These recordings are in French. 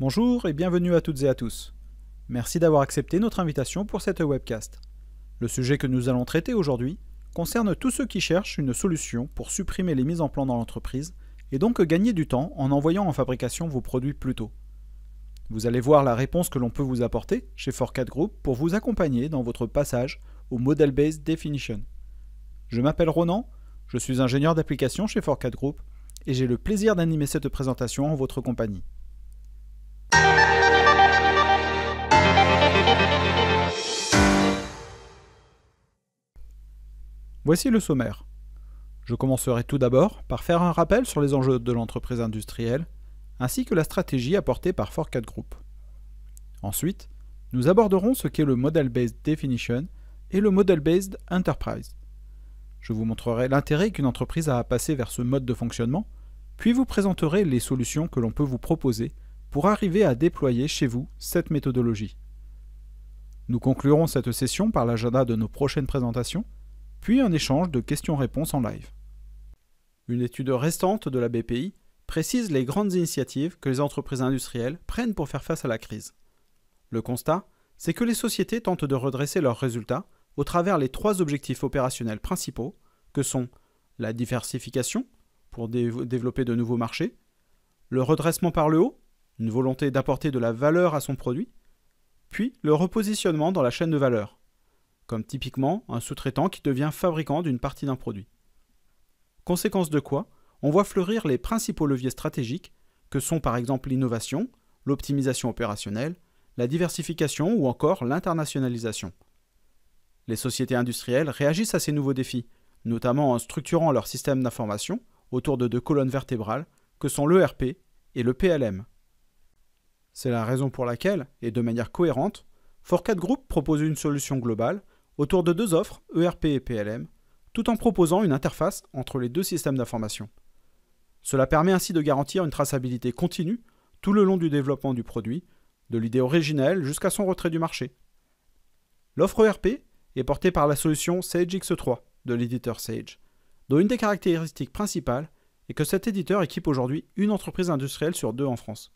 Bonjour et bienvenue à toutes et à tous. Merci d'avoir accepté notre invitation pour cette webcast. Le sujet que nous allons traiter aujourd'hui concerne tous ceux qui cherchent une solution pour supprimer les mises en plan dans l'entreprise et donc gagner du temps en envoyant en fabrication vos produits plus tôt. Vous allez voir la réponse que l'on peut vous apporter chez Forcat Group pour vous accompagner dans votre passage au Model Based Definition. Je m'appelle Ronan, je suis ingénieur d'application chez Forcat Group et j'ai le plaisir d'animer cette présentation en votre compagnie. Voici le sommaire. Je commencerai tout d'abord par faire un rappel sur les enjeux de l'entreprise industrielle, ainsi que la stratégie apportée par 4K Group. Ensuite, nous aborderons ce qu'est le Model Based Definition et le Model Based Enterprise. Je vous montrerai l'intérêt qu'une entreprise a à passer vers ce mode de fonctionnement, puis vous présenterai les solutions que l'on peut vous proposer pour arriver à déployer chez vous cette méthodologie. Nous conclurons cette session par l'agenda de nos prochaines présentations, puis un échange de questions-réponses en live. Une étude restante de la BPI précise les grandes initiatives que les entreprises industrielles prennent pour faire face à la crise. Le constat, c'est que les sociétés tentent de redresser leurs résultats au travers les trois objectifs opérationnels principaux que sont la diversification pour développer de nouveaux marchés, le redressement par le haut une volonté d'apporter de la valeur à son produit, puis le repositionnement dans la chaîne de valeur, comme typiquement un sous-traitant qui devient fabricant d'une partie d'un produit. Conséquence de quoi, on voit fleurir les principaux leviers stratégiques que sont par exemple l'innovation, l'optimisation opérationnelle, la diversification ou encore l'internationalisation. Les sociétés industrielles réagissent à ces nouveaux défis, notamment en structurant leur système d'information autour de deux colonnes vertébrales que sont l'ERP et le PLM. C'est la raison pour laquelle, et de manière cohérente, Forcat Group propose une solution globale autour de deux offres, ERP et PLM, tout en proposant une interface entre les deux systèmes d'information. Cela permet ainsi de garantir une traçabilité continue tout le long du développement du produit, de l'idée originelle jusqu'à son retrait du marché. L'offre ERP est portée par la solution Sage X3 de l'éditeur Sage, dont une des caractéristiques principales est que cet éditeur équipe aujourd'hui une entreprise industrielle sur deux en France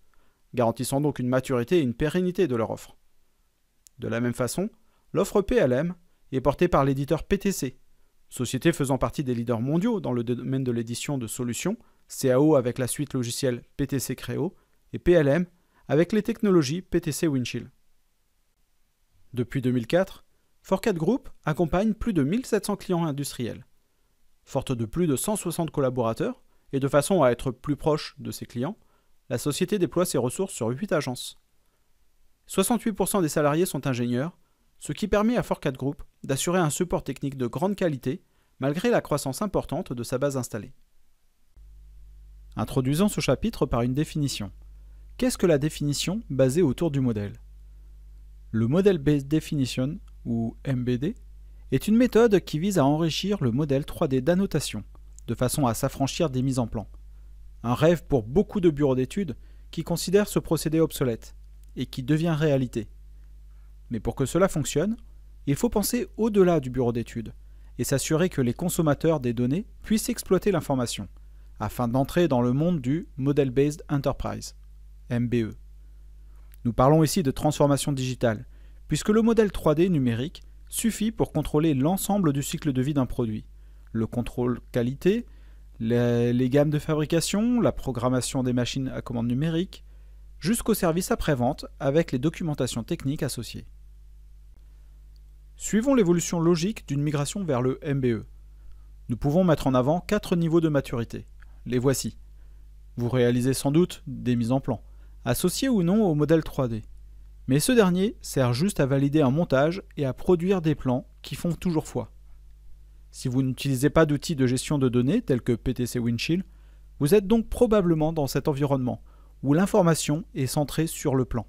garantissant donc une maturité et une pérennité de leur offre. De la même façon, l'offre PLM est portée par l'éditeur PTC, société faisant partie des leaders mondiaux dans le domaine de l'édition de solutions, CAO avec la suite logicielle PTC Creo et PLM avec les technologies PTC Windchill. Depuis 2004, Forcat Group accompagne plus de 1700 clients industriels. Forte de plus de 160 collaborateurs et de façon à être plus proche de ses clients, la société déploie ses ressources sur 8 agences. 68% des salariés sont ingénieurs, ce qui permet à Forcat Group d'assurer un support technique de grande qualité malgré la croissance importante de sa base installée. Introduisons ce chapitre par une définition. Qu'est-ce que la définition basée autour du modèle Le Model Based Definition, ou MBD, est une méthode qui vise à enrichir le modèle 3D d'annotation, de façon à s'affranchir des mises en plan, un rêve pour beaucoup de bureaux d'études qui considèrent ce procédé obsolète et qui devient réalité. Mais pour que cela fonctionne, il faut penser au-delà du bureau d'études et s'assurer que les consommateurs des données puissent exploiter l'information, afin d'entrer dans le monde du Model Based Enterprise, MBE. Nous parlons ici de transformation digitale, puisque le modèle 3D numérique suffit pour contrôler l'ensemble du cycle de vie d'un produit, le contrôle qualité, les, gammes de fabrication, la programmation des machines à commande numérique, jusqu'au service après-vente avec les documentations techniques associées. Suivons l'évolution logique d'une migration vers le MBE. Nous pouvons mettre en avant quatre niveaux de maturité. Les voici. Vous réalisez sans doute des mises en plan, associées ou non au modèle 3D. Mais ce dernier sert juste à valider un montage et à produire des plans qui font toujours foi. Si vous n'utilisez pas d'outils de gestion de données tels que PTC Windchill, vous êtes donc probablement dans cet environnement où l'information est centrée sur le plan.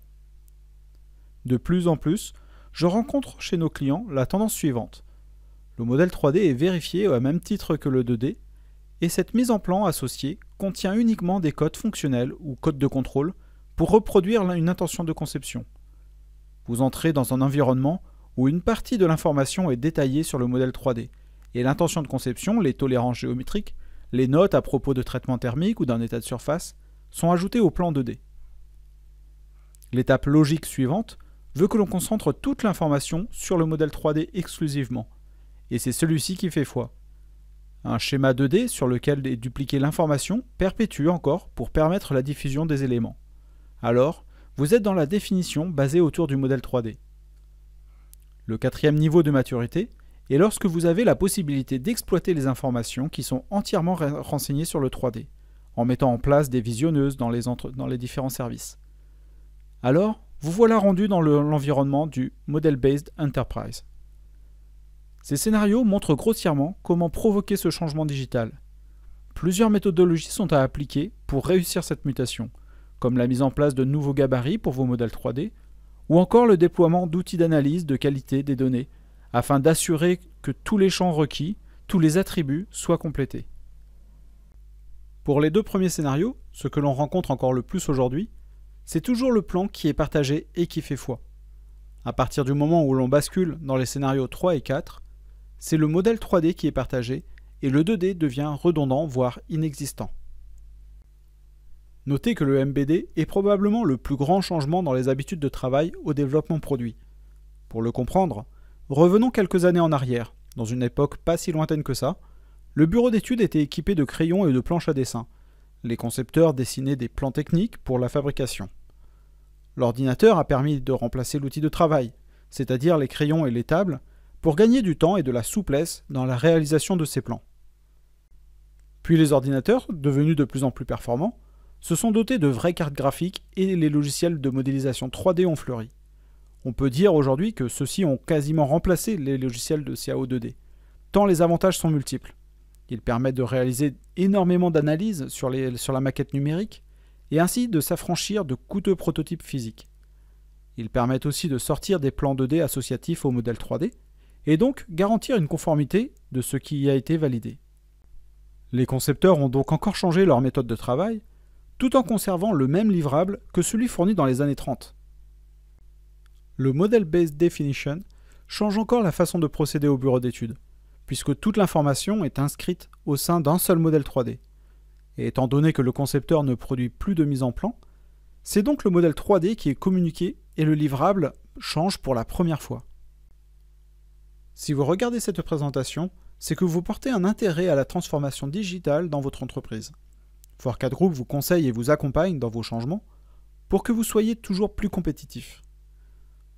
De plus en plus, je rencontre chez nos clients la tendance suivante. Le modèle 3D est vérifié au même titre que le 2D, et cette mise en plan associée contient uniquement des codes fonctionnels ou codes de contrôle pour reproduire une intention de conception. Vous entrez dans un environnement où une partie de l'information est détaillée sur le modèle 3D, et l'intention de conception, les tolérances géométriques, les notes à propos de traitement thermique ou d'un état de surface sont ajoutées au plan 2D. L'étape logique suivante veut que l'on concentre toute l'information sur le modèle 3D exclusivement, et c'est celui-ci qui fait foi. Un schéma 2D sur lequel est dupliquée l'information perpétue encore pour permettre la diffusion des éléments. Alors, vous êtes dans la définition basée autour du modèle 3D. Le quatrième niveau de maturité et lorsque vous avez la possibilité d'exploiter les informations qui sont entièrement renseignées sur le 3D, en mettant en place des visionneuses dans les, différents services. Alors, vous voilà rendu dans l'environnement du Model Based Enterprise. Ces scénarios montrent grossièrement comment provoquer ce changement digital. Plusieurs méthodologies sont à appliquer pour réussir cette mutation, comme la mise en place de nouveaux gabarits pour vos modèles 3D, ou encore le déploiement d'outils d'analyse de qualité des données afin d'assurer que tous les champs requis, tous les attributs soient complétés. Pour les deux premiers scénarios, ce que l'on rencontre encore le plus aujourd'hui, c'est toujours le plan qui est partagé et qui fait foi. À partir du moment où l'on bascule dans les scénarios 3 et 4, c'est le modèle 3D qui est partagé et le 2D devient redondant voire inexistant. Notez que le MBD est probablement le plus grand changement dans les habitudes de travail au développement produit. Pour le comprendre, Revenons quelques années en arrière, dans une époque pas si lointaine que ça. Le bureau d'études était équipé de crayons et de planches à dessin. Les concepteurs dessinaient des plans techniques pour la fabrication. L'ordinateur a permis de remplacer l'outil de travail, c'est-à-dire les crayons et les tables, pour gagner du temps et de la souplesse dans la réalisation de ces plans. Puis les ordinateurs, devenus de plus en plus performants, se sont dotés de vraies cartes graphiques et les logiciels de modélisation 3D ont fleuri on peut dire aujourd'hui que ceux-ci ont quasiment remplacé les logiciels de CAO2D, tant les avantages sont multiples. Ils permettent de réaliser énormément d'analyses sur, la maquette numérique et ainsi de s'affranchir de coûteux prototypes physiques. Ils permettent aussi de sortir des plans 2D associatifs au modèle 3D et donc garantir une conformité de ce qui y a été validé. Les concepteurs ont donc encore changé leur méthode de travail tout en conservant le même livrable que celui fourni dans les années 30 le Model Based Definition change encore la façon de procéder au bureau d'études, puisque toute l'information est inscrite au sein d'un seul modèle 3D. Et étant donné que le concepteur ne produit plus de mise en plan, c'est donc le modèle 3D qui est communiqué et le livrable change pour la première fois. Si vous regardez cette présentation, c'est que vous portez un intérêt à la transformation digitale dans votre entreprise. Forecast Group vous conseille et vous accompagne dans vos changements pour que vous soyez toujours plus compétitifs.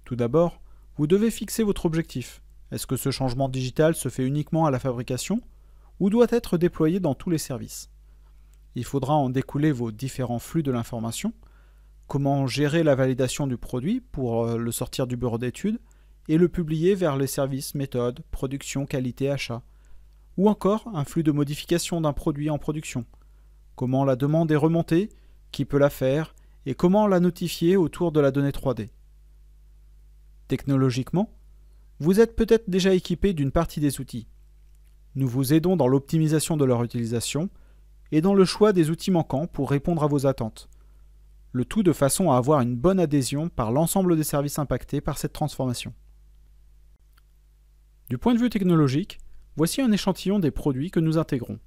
Tout d'abord, vous devez fixer votre objectif. Est-ce que ce changement digital se fait uniquement à la fabrication ou doit être déployé dans tous les services Il faudra en découler vos différents flux de l'information, comment gérer la validation du produit pour euh, le sortir du bureau d'études et le publier vers les services méthodes, production, qualité, achat, ou encore un flux de modification d'un produit en production, comment la demande est remontée, qui peut la faire, et comment la notifier autour de la donnée 3D. Technologiquement, vous êtes peut-être déjà équipé d'une partie des outils. Nous vous aidons dans l'optimisation de leur utilisation et dans le choix des outils manquants pour répondre à vos attentes. Le tout de façon à avoir une bonne adhésion par l'ensemble des services impactés par cette transformation. Du point de vue technologique, voici un échantillon des produits que nous intégrons.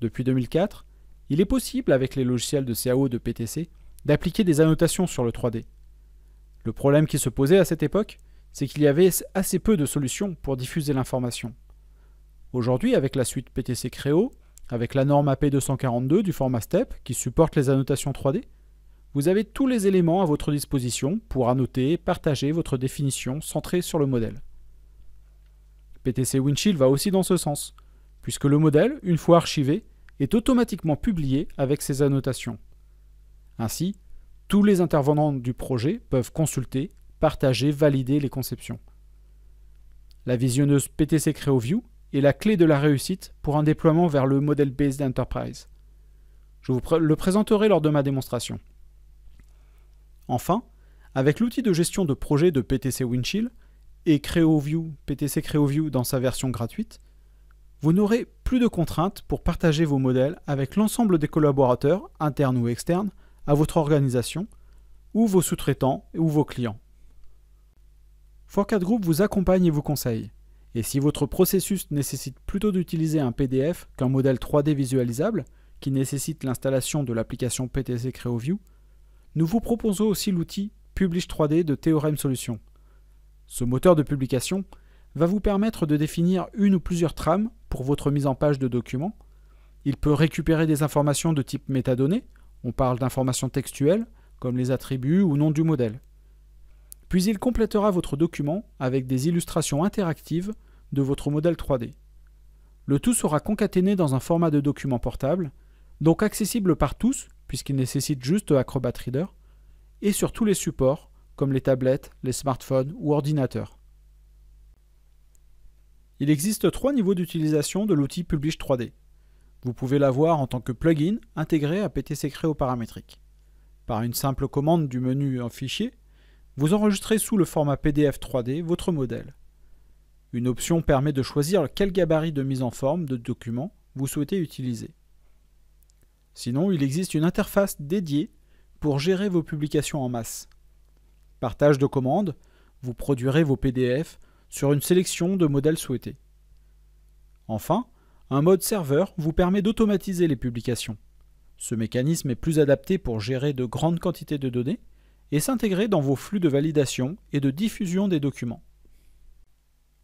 Depuis 2004, il est possible avec les logiciels de CAO de PTC d'appliquer des annotations sur le 3D. Le problème qui se posait à cette époque, c'est qu'il y avait assez peu de solutions pour diffuser l'information. Aujourd'hui, avec la suite PTC Créo, avec la norme AP242 du format STEP qui supporte les annotations 3D, vous avez tous les éléments à votre disposition pour annoter et partager votre définition centrée sur le modèle. PTC Windshield va aussi dans ce sens, puisque le modèle, une fois archivé, est automatiquement publié avec ses annotations. Ainsi, tous les intervenants du projet peuvent consulter, partager, valider les conceptions. La visionneuse PTC CreoView est la clé de la réussite pour un déploiement vers le modèle Based Enterprise. Je vous le présenterai lors de ma démonstration. Enfin, avec l'outil de gestion de projet de PTC Windchill et CreoView, PTC CreoView dans sa version gratuite, vous n'aurez plus de contraintes pour partager vos modèles avec l'ensemble des collaborateurs, internes ou externes, à votre organisation, ou vos sous-traitants, ou vos clients. Forecast Group vous accompagne et vous conseille. Et si votre processus nécessite plutôt d'utiliser un PDF qu'un modèle 3D visualisable, qui nécessite l'installation de l'application PTC CreoView, nous vous proposons aussi l'outil Publish 3D de Théorème Solutions. Ce moteur de publication va vous permettre de définir une ou plusieurs trames pour votre mise en page de documents. Il peut récupérer des informations de type métadonnées, on parle d'informations textuelles, comme les attributs ou nom du modèle. Puis il complétera votre document avec des illustrations interactives de votre modèle 3D. Le tout sera concaténé dans un format de document portable, donc accessible par tous, puisqu'il nécessite juste Acrobat Reader, et sur tous les supports, comme les tablettes, les smartphones ou ordinateurs. Il existe trois niveaux d'utilisation de l'outil Publish 3D. Vous pouvez l'avoir en tant que plugin intégré à PTC Créo paramétrique. Par une simple commande du menu en fichier, vous enregistrez sous le format PDF 3D votre modèle. Une option permet de choisir quel gabarit de mise en forme de document vous souhaitez utiliser. Sinon, il existe une interface dédiée pour gérer vos publications en masse. Partage de commandes, vous produirez vos PDF sur une sélection de modèles souhaités. Enfin, un mode serveur vous permet d'automatiser les publications. Ce mécanisme est plus adapté pour gérer de grandes quantités de données et s'intégrer dans vos flux de validation et de diffusion des documents.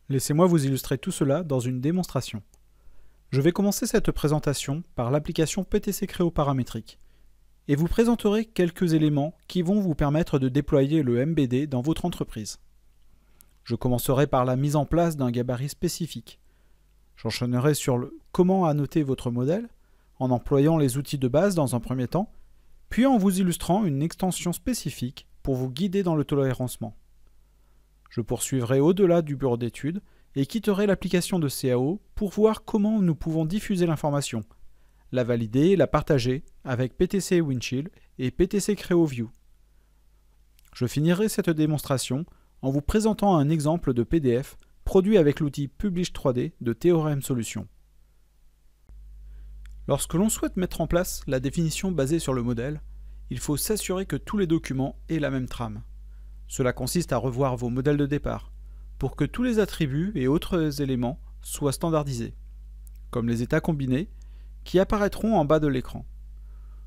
Laissez-moi vous illustrer tout cela dans une démonstration. Je vais commencer cette présentation par l'application PTC Créo paramétrique et vous présenterai quelques éléments qui vont vous permettre de déployer le MBD dans votre entreprise. Je commencerai par la mise en place d'un gabarit spécifique, J'enchaînerai sur le comment annoter votre modèle en employant les outils de base dans un premier temps, puis en vous illustrant une extension spécifique pour vous guider dans le tolérancement. Je poursuivrai au-delà du bureau d'études et quitterai l'application de CAO pour voir comment nous pouvons diffuser l'information, la valider et la partager avec PTC Windchill et PTC CreoView. Je finirai cette démonstration en vous présentant un exemple de PDF produit avec l'outil Publish 3D de Théorème Solutions. Lorsque l'on souhaite mettre en place la définition basée sur le modèle, il faut s'assurer que tous les documents aient la même trame. Cela consiste à revoir vos modèles de départ, pour que tous les attributs et autres éléments soient standardisés, comme les états combinés, qui apparaîtront en bas de l'écran.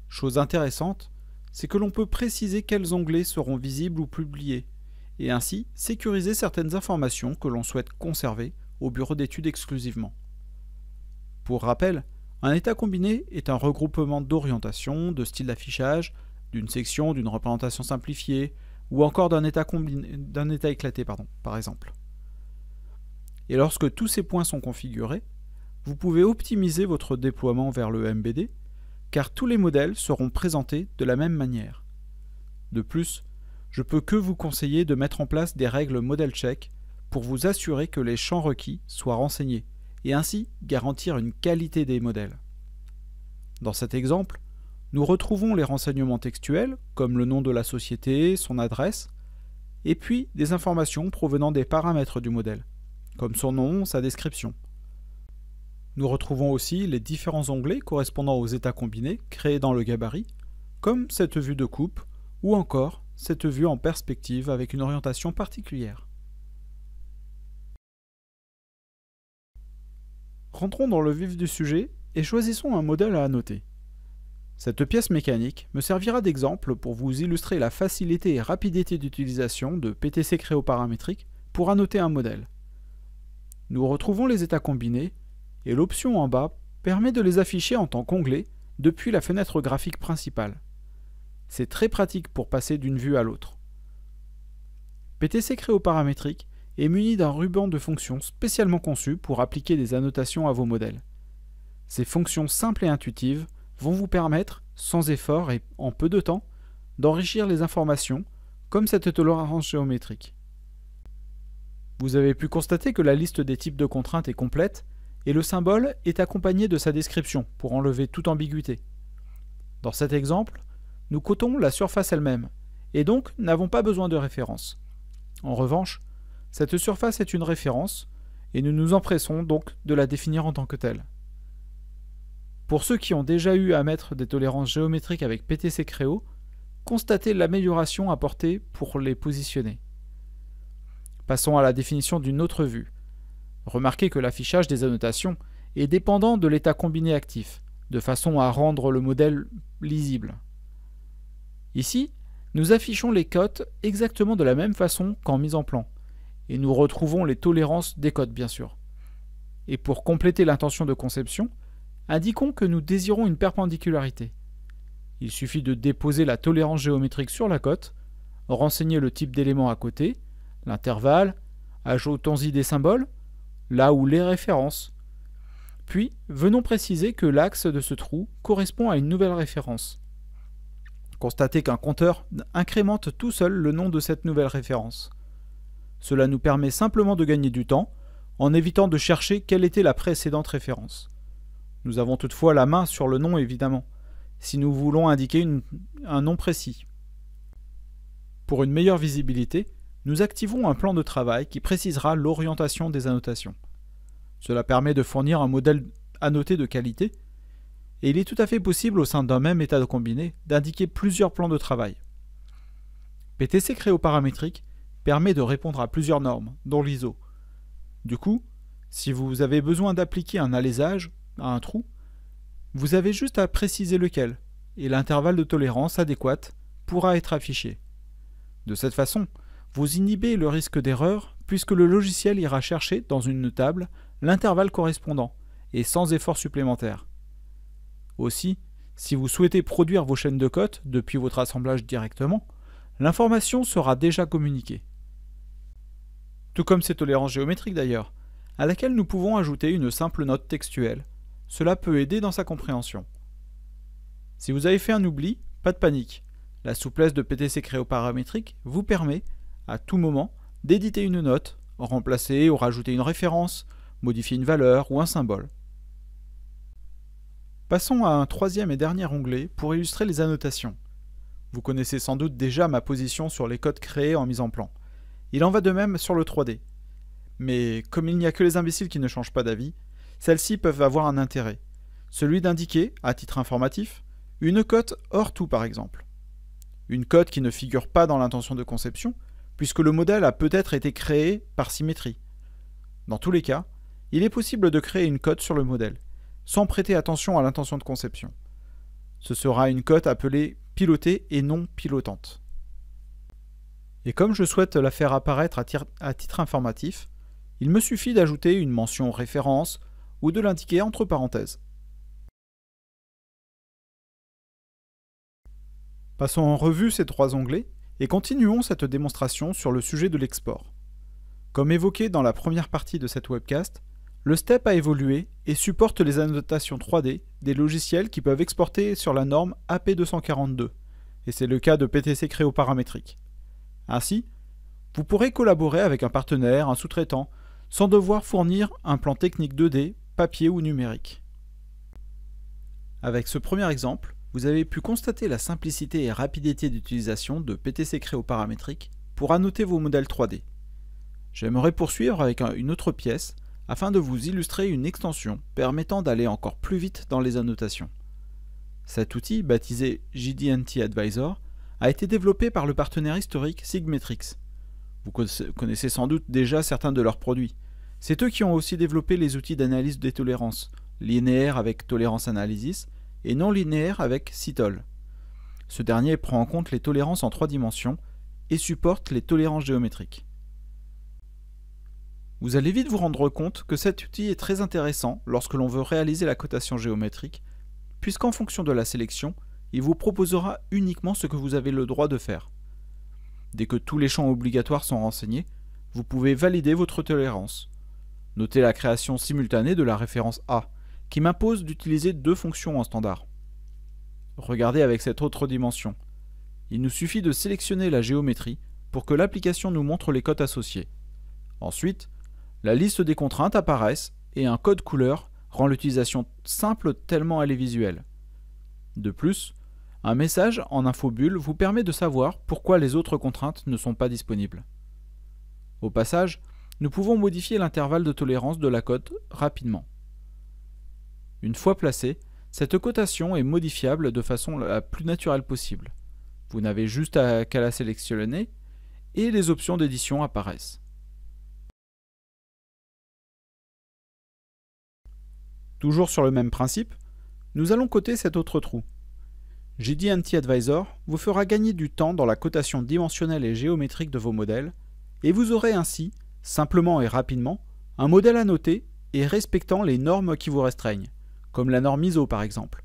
Chose intéressante, c'est que l'on peut préciser quels onglets seront visibles ou publiés, et ainsi sécuriser certaines informations que l'on souhaite conserver au bureau d'études exclusivement. Pour rappel, un état combiné est un regroupement d'orientation, de style d'affichage, d'une section, d'une représentation simplifiée, ou encore d'un état, éclaté, par exemple. Et lorsque tous ces points sont configurés, vous pouvez optimiser votre déploiement vers le MBD, car tous les modèles seront présentés de la même manière. De plus, je peux que vous conseiller de mettre en place des règles modèle check pour vous assurer que les champs requis soient renseignés et ainsi garantir une qualité des modèles. Dans cet exemple, nous retrouvons les renseignements textuels, comme le nom de la société, son adresse, et puis des informations provenant des paramètres du modèle, comme son nom, sa description. Nous retrouvons aussi les différents onglets correspondant aux états combinés créés dans le gabarit, comme cette vue de coupe, ou encore cette vue en perspective avec une orientation particulière. Rentrons dans le vif du sujet et choisissons un modèle à annoter. Cette pièce mécanique me servira d'exemple pour vous illustrer la facilité et rapidité d'utilisation de PTC Créo paramétrique pour annoter un modèle. Nous retrouvons les états combinés et l'option en bas permet de les afficher en tant qu'onglet depuis la fenêtre graphique principale. C'est très pratique pour passer d'une vue à l'autre. PTC Créo paramétrique est muni d'un ruban de fonctions spécialement conçu pour appliquer des annotations à vos modèles. Ces fonctions simples et intuitives vont vous permettre, sans effort et en peu de temps, d'enrichir les informations, comme cette tolérance géométrique. Vous avez pu constater que la liste des types de contraintes est complète, et le symbole est accompagné de sa description pour enlever toute ambiguïté. Dans cet exemple, nous cotons la surface elle-même, et donc n'avons pas besoin de référence. En revanche, cette surface est une référence, et nous nous empressons donc de la définir en tant que telle. Pour ceux qui ont déjà eu à mettre des tolérances géométriques avec PTC Créo, constatez l'amélioration apportée pour les positionner. Passons à la définition d'une autre vue. Remarquez que l'affichage des annotations est dépendant de l'état combiné actif, de façon à rendre le modèle lisible. Ici, nous affichons les cotes exactement de la même façon qu'en mise en plan, et nous retrouvons les tolérances des cotes bien sûr. Et pour compléter l'intention de conception, indiquons que nous désirons une perpendicularité. Il suffit de déposer la tolérance géométrique sur la cote, renseigner le type d'élément à côté, l'intervalle, ajoutons-y des symboles, là où les références. Puis, venons préciser que l'axe de ce trou correspond à une nouvelle référence, constater qu'un compteur incrémente tout seul le nom de cette nouvelle référence. Cela nous permet simplement de gagner du temps, en évitant de chercher quelle était la précédente référence. Nous avons toutefois la main sur le nom évidemment, si nous voulons indiquer un nom précis. Pour une meilleure visibilité, nous activons un plan de travail qui précisera l'orientation des annotations. Cela permet de fournir un modèle annoté de qualité et il est tout à fait possible au sein d'un même état de combiné d'indiquer plusieurs plans de travail. PTC paramétrique permet de répondre à plusieurs normes, dont l'ISO. Du coup, si vous avez besoin d'appliquer un alésage à un trou, vous avez juste à préciser lequel, et l'intervalle de tolérance adéquate pourra être affiché. De cette façon, vous inhibez le risque d'erreur puisque le logiciel ira chercher dans une table l'intervalle correspondant, et sans effort supplémentaire. Aussi, si vous souhaitez produire vos chaînes de cotes depuis votre assemblage directement, l'information sera déjà communiquée. Tout comme ces tolérances géométriques d'ailleurs, à laquelle nous pouvons ajouter une simple note textuelle. Cela peut aider dans sa compréhension. Si vous avez fait un oubli, pas de panique. La souplesse de PTC Créo paramétrique vous permet, à tout moment, d'éditer une note, remplacer ou rajouter une référence, modifier une valeur ou un symbole. Passons à un troisième et dernier onglet pour illustrer les annotations. Vous connaissez sans doute déjà ma position sur les codes créés en mise en plan. Il en va de même sur le 3D. Mais comme il n'y a que les imbéciles qui ne changent pas d'avis, celles-ci peuvent avoir un intérêt. Celui d'indiquer, à titre informatif, une cote hors tout par exemple. Une cote qui ne figure pas dans l'intention de conception, puisque le modèle a peut-être été créé par symétrie. Dans tous les cas, il est possible de créer une cote sur le modèle sans prêter attention à l'intention de conception. Ce sera une cote appelée pilotée et non pilotante. Et comme je souhaite la faire apparaître à, titre informatif, il me suffit d'ajouter une mention référence ou de l'indiquer entre parenthèses. Passons en revue ces trois onglets et continuons cette démonstration sur le sujet de l'export. Comme évoqué dans la première partie de cette webcast, le step a évolué et supporte les annotations 3D des logiciels qui peuvent exporter sur la norme AP242, et c'est le cas de PTC Créo paramétrique. Ainsi, vous pourrez collaborer avec un partenaire, un sous-traitant, sans devoir fournir un plan technique 2D, papier ou numérique. Avec ce premier exemple, vous avez pu constater la simplicité et rapidité d'utilisation de PTC Créo paramétrique pour annoter vos modèles 3D. J'aimerais poursuivre avec une autre pièce afin de vous illustrer une extension permettant d'aller encore plus vite dans les annotations. Cet outil, baptisé GDNT Advisor, a été développé par le partenaire historique Sigmetrix. Vous connaissez sans doute déjà certains de leurs produits. C'est eux qui ont aussi développé les outils d'analyse des tolérances, linéaire avec Tolérance Analysis et non linéaire avec CITOL. Ce dernier prend en compte les tolérances en trois dimensions et supporte les tolérances géométriques. Vous allez vite vous rendre compte que cet outil est très intéressant lorsque l'on veut réaliser la cotation géométrique, puisqu'en fonction de la sélection, il vous proposera uniquement ce que vous avez le droit de faire. Dès que tous les champs obligatoires sont renseignés, vous pouvez valider votre tolérance. Notez la création simultanée de la référence A, qui m'impose d'utiliser deux fonctions en standard. Regardez avec cette autre dimension. Il nous suffit de sélectionner la géométrie pour que l'application nous montre les cotes associées. Ensuite, la liste des contraintes apparaît et un code couleur rend l'utilisation simple tellement elle est visuelle. De plus, un message en infobulle vous permet de savoir pourquoi les autres contraintes ne sont pas disponibles. Au passage, nous pouvons modifier l'intervalle de tolérance de la cote rapidement. Une fois placée, cette cotation est modifiable de façon la plus naturelle possible. Vous n'avez juste qu'à la sélectionner et les options d'édition apparaissent. Toujours sur le même principe, nous allons coter cet autre trou. JD Anti-Advisor vous fera gagner du temps dans la cotation dimensionnelle et géométrique de vos modèles, et vous aurez ainsi, simplement et rapidement, un modèle à noter et respectant les normes qui vous restreignent, comme la norme ISO par exemple.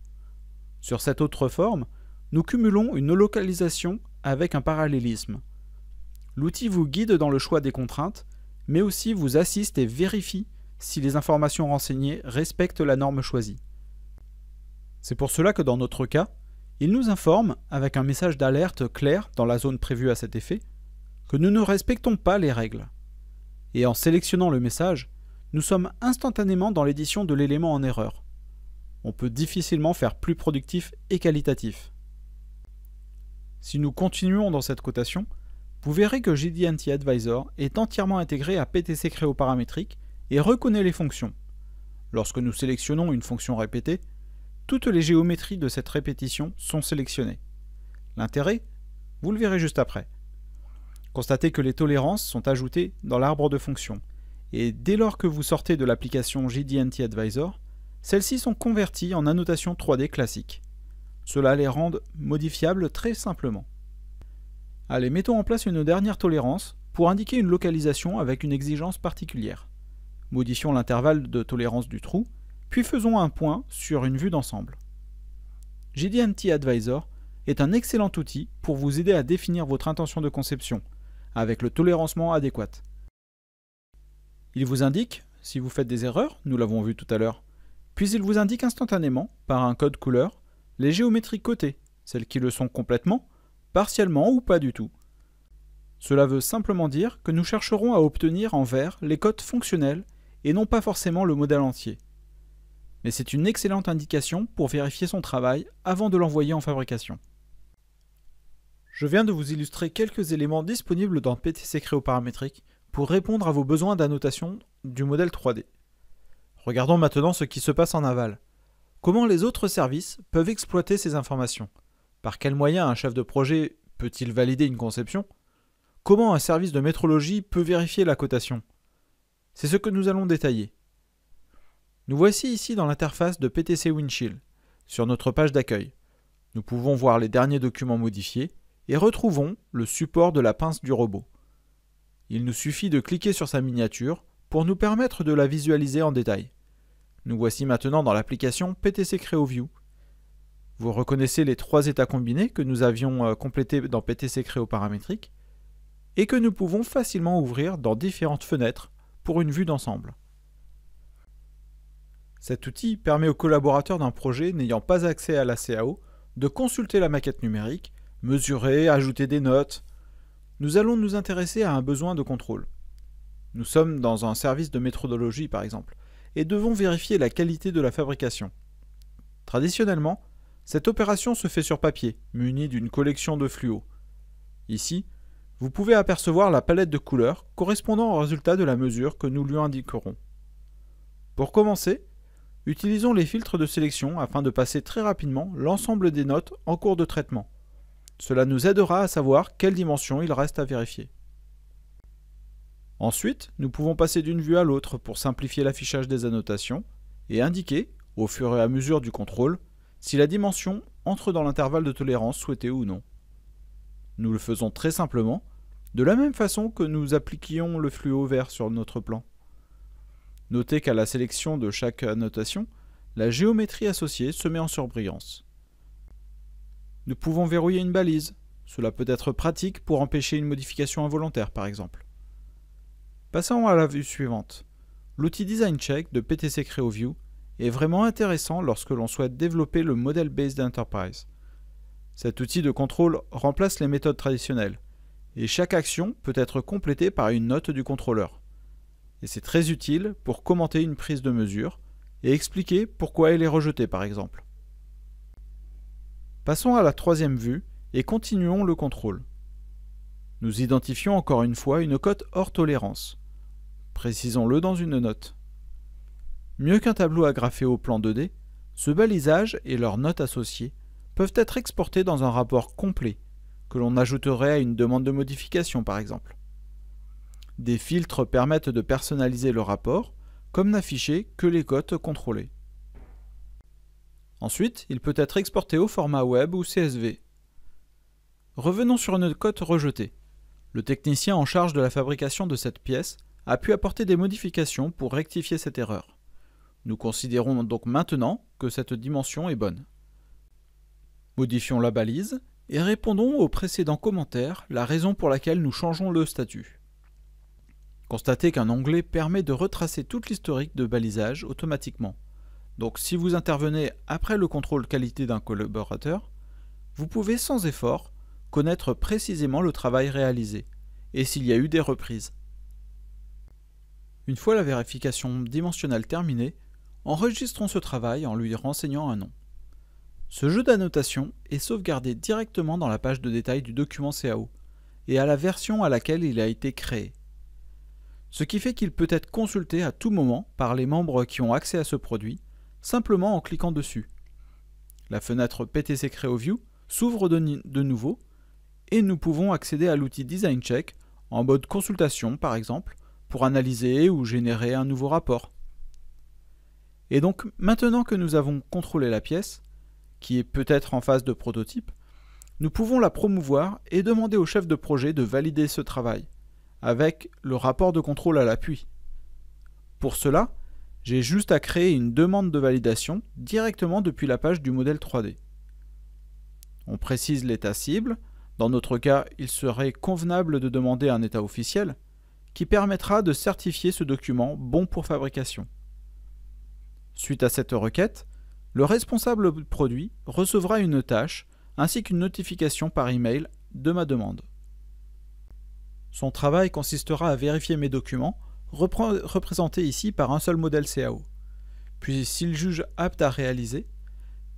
Sur cette autre forme, nous cumulons une localisation avec un parallélisme. L'outil vous guide dans le choix des contraintes, mais aussi vous assiste et vérifie si les informations renseignées respectent la norme choisie. C'est pour cela que dans notre cas, il nous informe, avec un message d'alerte clair dans la zone prévue à cet effet, que nous ne respectons pas les règles. Et en sélectionnant le message, nous sommes instantanément dans l'édition de l'élément en erreur. On peut difficilement faire plus productif et qualitatif. Si nous continuons dans cette cotation, vous verrez que GDNT Advisor est entièrement intégré à PTC Créo Paramétrique et reconnaît les fonctions. Lorsque nous sélectionnons une fonction répétée, toutes les géométries de cette répétition sont sélectionnées. L'intérêt Vous le verrez juste après. Constatez que les tolérances sont ajoutées dans l'arbre de fonctions, et dès lors que vous sortez de l'application JDNT Advisor, celles-ci sont converties en annotations 3D classiques. Cela les rend modifiables très simplement. Allez, mettons en place une dernière tolérance pour indiquer une localisation avec une exigence particulière modifions l'intervalle de tolérance du trou, puis faisons un point sur une vue d'ensemble. GDMT Advisor est un excellent outil pour vous aider à définir votre intention de conception, avec le tolérancement adéquat. Il vous indique si vous faites des erreurs, nous l'avons vu tout à l'heure, puis il vous indique instantanément, par un code couleur, les géométries cotées, celles qui le sont complètement, partiellement ou pas du tout. Cela veut simplement dire que nous chercherons à obtenir en vert les codes fonctionnels et non pas forcément le modèle entier. Mais c'est une excellente indication pour vérifier son travail avant de l'envoyer en fabrication. Je viens de vous illustrer quelques éléments disponibles dans PTC Creo paramétrique pour répondre à vos besoins d'annotation du modèle 3D. Regardons maintenant ce qui se passe en aval. Comment les autres services peuvent exploiter ces informations Par quels moyens un chef de projet peut-il valider une conception Comment un service de métrologie peut vérifier la cotation c'est ce que nous allons détailler. Nous voici ici dans l'interface de PTC Windshield, sur notre page d'accueil. Nous pouvons voir les derniers documents modifiés et retrouvons le support de la pince du robot. Il nous suffit de cliquer sur sa miniature pour nous permettre de la visualiser en détail. Nous voici maintenant dans l'application PTC View. Vous reconnaissez les trois états combinés que nous avions euh, complétés dans PTC Creo paramétrique et que nous pouvons facilement ouvrir dans différentes fenêtres pour une vue d'ensemble. Cet outil permet aux collaborateurs d'un projet n'ayant pas accès à la CAO de consulter la maquette numérique, mesurer, ajouter des notes. Nous allons nous intéresser à un besoin de contrôle. Nous sommes dans un service de méthodologie par exemple, et devons vérifier la qualité de la fabrication. Traditionnellement, cette opération se fait sur papier, munie d'une collection de fluos. Ici, vous pouvez apercevoir la palette de couleurs correspondant au résultat de la mesure que nous lui indiquerons. Pour commencer, utilisons les filtres de sélection afin de passer très rapidement l'ensemble des notes en cours de traitement. Cela nous aidera à savoir quelle dimension il reste à vérifier. Ensuite, nous pouvons passer d'une vue à l'autre pour simplifier l'affichage des annotations et indiquer, au fur et à mesure du contrôle, si la dimension entre dans l'intervalle de tolérance souhaité ou non. Nous le faisons très simplement de la même façon que nous appliquions le fluo vert sur notre plan. Notez qu'à la sélection de chaque annotation, la géométrie associée se met en surbrillance. Nous pouvons verrouiller une balise. Cela peut être pratique pour empêcher une modification involontaire par exemple. Passons à la vue suivante. L'outil Design Check de PTC CreoView est vraiment intéressant lorsque l'on souhaite développer le modèle base d'Enterprise. Cet outil de contrôle remplace les méthodes traditionnelles, et chaque action peut être complétée par une note du contrôleur. Et c'est très utile pour commenter une prise de mesure et expliquer pourquoi elle est rejetée par exemple. Passons à la troisième vue et continuons le contrôle. Nous identifions encore une fois une cote hors tolérance. Précisons-le dans une note. Mieux qu'un tableau agrafé au plan 2D, ce balisage et leurs notes associées peuvent être exportés dans un rapport complet que l'on ajouterait à une demande de modification par exemple. Des filtres permettent de personnaliser le rapport, comme n'afficher que les cotes contrôlées. Ensuite, il peut être exporté au format web ou CSV. Revenons sur une cote rejetée. Le technicien en charge de la fabrication de cette pièce a pu apporter des modifications pour rectifier cette erreur. Nous considérons donc maintenant que cette dimension est bonne. Modifions la balise et répondons aux précédents commentaires la raison pour laquelle nous changeons le statut. Constatez qu'un onglet permet de retracer toute l'historique de balisage automatiquement. Donc si vous intervenez après le contrôle qualité d'un collaborateur, vous pouvez sans effort connaître précisément le travail réalisé et s'il y a eu des reprises. Une fois la vérification dimensionnelle terminée, enregistrons ce travail en lui renseignant un nom. Ce jeu d'annotation est sauvegardé directement dans la page de détail du document CAO et à la version à laquelle il a été créé. Ce qui fait qu'il peut être consulté à tout moment par les membres qui ont accès à ce produit, simplement en cliquant dessus. La fenêtre PTC Creo View s'ouvre de, de nouveau et nous pouvons accéder à l'outil Design Check en mode consultation par exemple pour analyser ou générer un nouveau rapport. Et donc maintenant que nous avons contrôlé la pièce, qui est peut-être en phase de prototype, nous pouvons la promouvoir et demander au chef de projet de valider ce travail, avec le rapport de contrôle à l'appui. Pour cela, j'ai juste à créer une demande de validation directement depuis la page du modèle 3D. On précise l'état cible, dans notre cas il serait convenable de demander un état officiel, qui permettra de certifier ce document bon pour fabrication. Suite à cette requête, le responsable produit recevra une tâche ainsi qu'une notification par email de ma demande. Son travail consistera à vérifier mes documents, représentés ici par un seul modèle CAO. Puis, s'il juge apte à réaliser,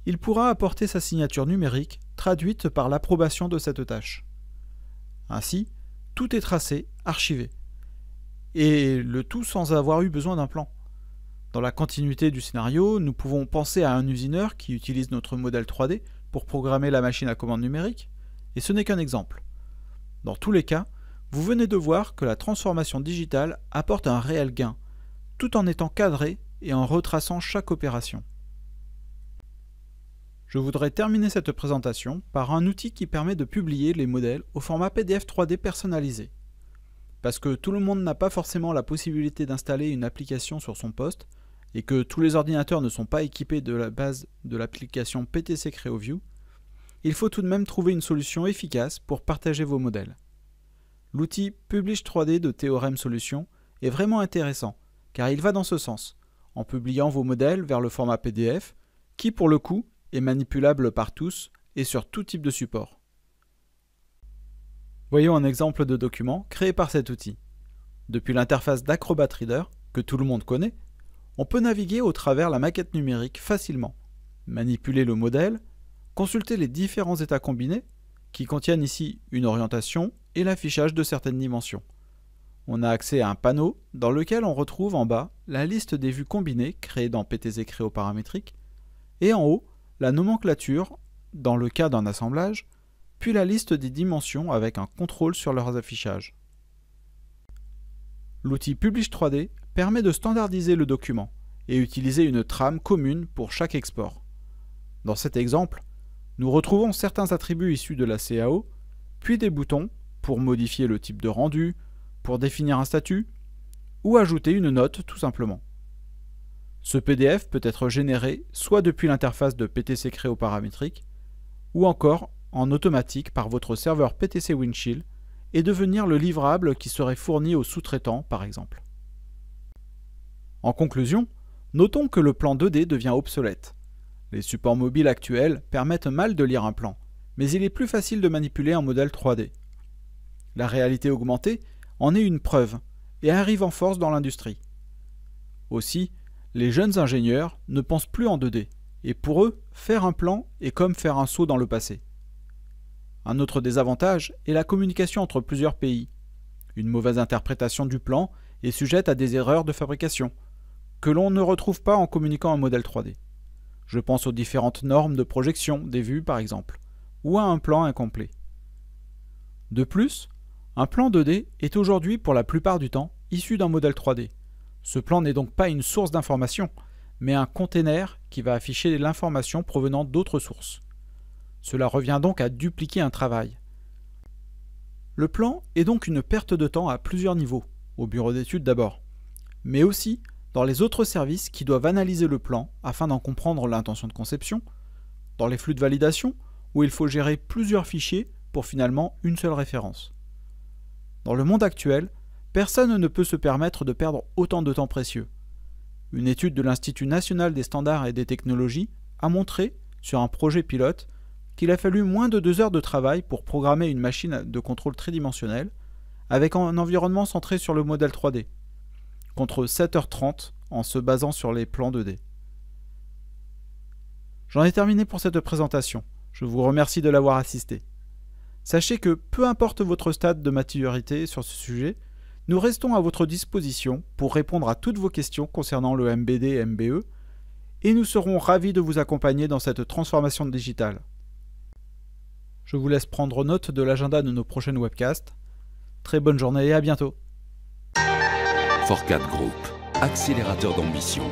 il pourra apporter sa signature numérique traduite par l'approbation de cette tâche. Ainsi, tout est tracé, archivé. Et le tout sans avoir eu besoin d'un plan. Dans la continuité du scénario, nous pouvons penser à un usineur qui utilise notre modèle 3D pour programmer la machine à commande numérique, et ce n'est qu'un exemple. Dans tous les cas, vous venez de voir que la transformation digitale apporte un réel gain, tout en étant cadré et en retraçant chaque opération. Je voudrais terminer cette présentation par un outil qui permet de publier les modèles au format PDF 3D personnalisé. Parce que tout le monde n'a pas forcément la possibilité d'installer une application sur son poste, et que tous les ordinateurs ne sont pas équipés de la base de l'application PTC CreoView, il faut tout de même trouver une solution efficace pour partager vos modèles. L'outil Publish 3D de Théorème Solutions est vraiment intéressant, car il va dans ce sens, en publiant vos modèles vers le format PDF, qui pour le coup est manipulable par tous et sur tout type de support. Voyons un exemple de document créé par cet outil. Depuis l'interface d'Acrobat Reader, que tout le monde connaît, on peut naviguer au travers la maquette numérique facilement, manipuler le modèle, consulter les différents états combinés, qui contiennent ici une orientation et l'affichage de certaines dimensions. On a accès à un panneau dans lequel on retrouve en bas la liste des vues combinées créées dans PTZ Créo paramétrique, et en haut la nomenclature, dans le cas d'un assemblage, puis la liste des dimensions avec un contrôle sur leurs affichages. L'outil Publish 3D permet de standardiser le document et utiliser une trame commune pour chaque export. Dans cet exemple, nous retrouvons certains attributs issus de la CAO, puis des boutons pour modifier le type de rendu, pour définir un statut, ou ajouter une note tout simplement. Ce PDF peut être généré soit depuis l'interface de PTC Créo paramétrique, ou encore en automatique par votre serveur PTC Windchill et devenir le livrable qui serait fourni au sous-traitants par exemple. En conclusion, notons que le plan 2D devient obsolète. Les supports mobiles actuels permettent mal de lire un plan, mais il est plus facile de manipuler un modèle 3D. La réalité augmentée en est une preuve et arrive en force dans l'industrie. Aussi, les jeunes ingénieurs ne pensent plus en 2D, et pour eux, faire un plan est comme faire un saut dans le passé. Un autre désavantage est la communication entre plusieurs pays. Une mauvaise interprétation du plan est sujette à des erreurs de fabrication, que l'on ne retrouve pas en communiquant un modèle 3D. Je pense aux différentes normes de projection des vues par exemple, ou à un plan incomplet. De plus, un plan 2D est aujourd'hui pour la plupart du temps issu d'un modèle 3D. Ce plan n'est donc pas une source d'information, mais un container qui va afficher l'information provenant d'autres sources. Cela revient donc à dupliquer un travail. Le plan est donc une perte de temps à plusieurs niveaux, au bureau d'études d'abord, mais aussi dans les autres services qui doivent analyser le plan afin d'en comprendre l'intention de conception, dans les flux de validation où il faut gérer plusieurs fichiers pour finalement une seule référence. Dans le monde actuel, personne ne peut se permettre de perdre autant de temps précieux. Une étude de l'Institut national des standards et des technologies a montré, sur un projet pilote, qu'il a fallu moins de deux heures de travail pour programmer une machine de contrôle tridimensionnelle avec un environnement centré sur le modèle 3D contre 7h30 en se basant sur les plans 2D. J'en ai terminé pour cette présentation. Je vous remercie de l'avoir assisté. Sachez que peu importe votre stade de maturité sur ce sujet, nous restons à votre disposition pour répondre à toutes vos questions concernant le MBD et MBE, et nous serons ravis de vous accompagner dans cette transformation digitale. Je vous laisse prendre note de l'agenda de nos prochaines webcasts. Très bonne journée et à bientôt. Forcat Group, accélérateur d'ambition.